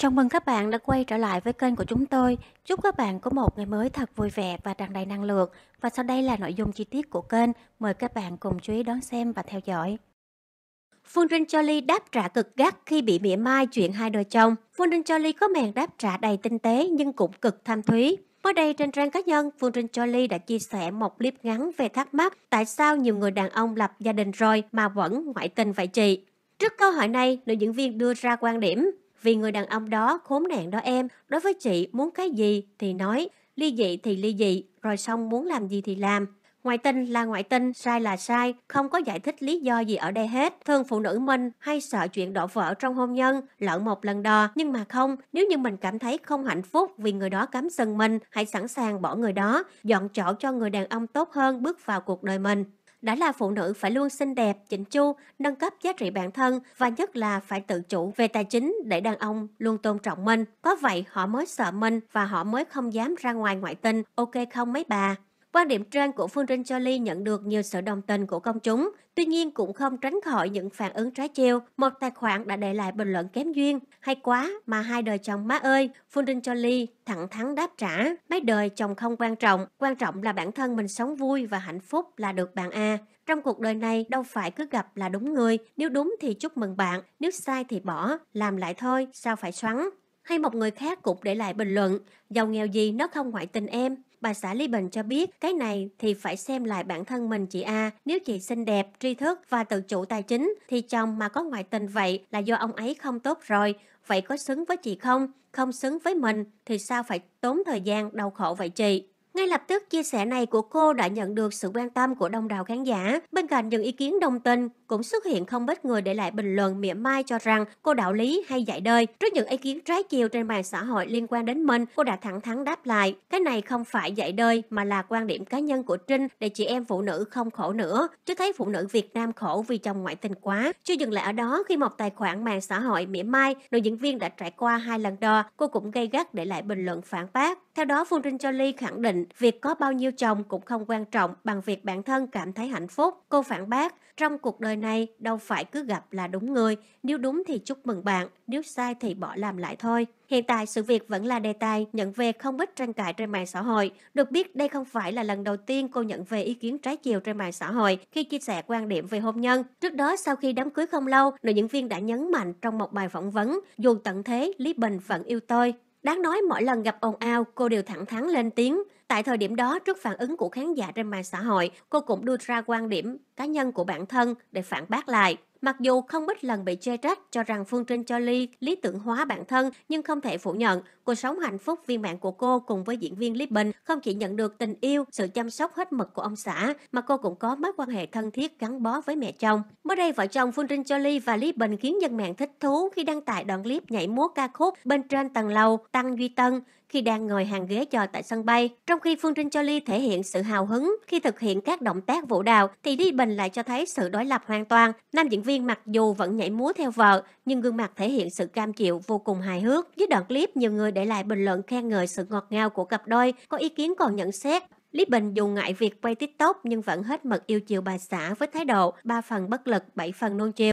Chào mừng các bạn đã quay trở lại với kênh của chúng tôi. Chúc các bạn có một ngày mới thật vui vẻ và tràn đầy năng lượng. Và sau đây là nội dung chi tiết của kênh. Mời các bạn cùng chú ý đón xem và theo dõi. Phương Trinh Jolie đáp trả cực gắt khi bị mỉa mai chuyện hai đời chồng. Phương Trinh Jolie có màn đáp trả đầy tinh tế nhưng cũng cực tham thúy. Mới đây trên trang cá nhân, Phương Trinh Jolie đã chia sẻ một clip ngắn về thắc mắc tại sao nhiều người đàn ông lập gia đình rồi mà vẫn ngoại tình vậy chị. Trước câu hỏi này, nữ diễn viên đưa ra quan điểm vì người đàn ông đó khốn nạn đó em, đối với chị muốn cái gì thì nói, ly dị thì ly dị, rồi xong muốn làm gì thì làm. Ngoại tình là ngoại tình, sai là sai, không có giải thích lý do gì ở đây hết. Thường phụ nữ mình hay sợ chuyện đổ vỡ trong hôn nhân, lỡ một lần đò, nhưng mà không, nếu như mình cảm thấy không hạnh phúc vì người đó cắm sừng mình, hãy sẵn sàng bỏ người đó, dọn chỗ cho người đàn ông tốt hơn bước vào cuộc đời mình đã là phụ nữ phải luôn xinh đẹp, chỉnh chu, nâng cấp giá trị bản thân và nhất là phải tự chủ về tài chính để đàn ông luôn tôn trọng mình. Có vậy họ mới sợ mình và họ mới không dám ra ngoài ngoại tình. Ok không mấy bà? Quan điểm trên của Phương Trinh Jolie nhận được nhiều sự đồng tình của công chúng, tuy nhiên cũng không tránh khỏi những phản ứng trái chiều. Một tài khoản đã để lại bình luận kém duyên, hay quá mà hai đời chồng má ơi, Phương Trinh Jolie thẳng thắn đáp trả, mấy đời chồng không quan trọng, quan trọng là bản thân mình sống vui và hạnh phúc là được bạn A. À. Trong cuộc đời này đâu phải cứ gặp là đúng người, nếu đúng thì chúc mừng bạn, nếu sai thì bỏ, làm lại thôi, sao phải xoắn. Hay một người khác cũng để lại bình luận, giàu nghèo gì nó không ngoại tình em, Bà xã ly Bình cho biết, cái này thì phải xem lại bản thân mình chị A. Nếu chị xinh đẹp, tri thức và tự chủ tài chính, thì chồng mà có ngoại tình vậy là do ông ấy không tốt rồi. Vậy có xứng với chị không? Không xứng với mình thì sao phải tốn thời gian đau khổ vậy chị? Ngay lập tức, chia sẻ này của cô đã nhận được sự quan tâm của đông đảo khán giả. Bên cạnh những ý kiến đồng tình, cũng xuất hiện không ít người để lại bình luận mỉa mai cho rằng cô đạo lý hay dạy đời. Trước những ý kiến trái chiều trên mạng xã hội liên quan đến mình, cô đã thẳng thắn đáp lại. Cái này không phải dạy đời mà là quan điểm cá nhân của Trinh để chị em phụ nữ không khổ nữa. Chứ thấy phụ nữ Việt Nam khổ vì chồng ngoại tình quá. Chưa dừng lại ở đó, khi một tài khoản mạng xã hội mỉa mai, nữ diễn viên đã trải qua hai lần đò cô cũng gây gắt để lại bình luận phản bác. Theo đó, Phương Trinh Jolie khẳng định việc có bao nhiêu chồng cũng không quan trọng bằng việc bản thân cảm thấy hạnh phúc. Cô phản bác, trong cuộc đời này đâu phải cứ gặp là đúng người, nếu đúng thì chúc mừng bạn, nếu sai thì bỏ làm lại thôi. Hiện tại, sự việc vẫn là đề tài nhận về không ít tranh cãi trên mạng xã hội. Được biết, đây không phải là lần đầu tiên cô nhận về ý kiến trái chiều trên mạng xã hội khi chia sẻ quan điểm về hôn nhân. Trước đó, sau khi đám cưới không lâu, nữ diễn viên đã nhấn mạnh trong một bài phỏng vấn, dù tận thế, Lý Bình vẫn yêu tôi. Đáng nói mỗi lần gặp ồn ào, cô đều thẳng thắn lên tiếng. Tại thời điểm đó, trước phản ứng của khán giả trên mạng xã hội, cô cũng đưa ra quan điểm cá nhân của bản thân để phản bác lại. Mặc dù không ít lần bị chê trách cho rằng Phương Trinh cho Ly lý tưởng hóa bản thân, nhưng không thể phủ nhận, cuộc sống hạnh phúc viên mạng của cô cùng với diễn viên Lý Bình không chỉ nhận được tình yêu, sự chăm sóc hết mực của ông xã, mà cô cũng có mối quan hệ thân thiết gắn bó với mẹ chồng. Mới đây, vợ chồng Phương Trinh cho Ly và Lý Bình khiến dân mạng thích thú khi đăng tải đoạn clip nhảy múa ca khúc bên trên tầng lầu Tăng Duy Tân khi đang ngồi hàng ghế chờ tại sân bay. Trong khi Phương Trinh Jolie thể hiện sự hào hứng khi thực hiện các động tác vũ đạo thì Lý Bình lại cho thấy sự đối lập hoàn toàn. Nam diễn viên mặc dù vẫn nhảy múa theo vợ nhưng gương mặt thể hiện sự cam chịu vô cùng hài hước. Dưới đoạn clip, nhiều người để lại bình luận khen ngợi sự ngọt ngào của cặp đôi, có ý kiến còn nhận xét Lý Bình dù ngại việc quay TikTok nhưng vẫn hết mực yêu chiều bà xã với thái độ 3 phần bất lực, 7 phần nôn chiều.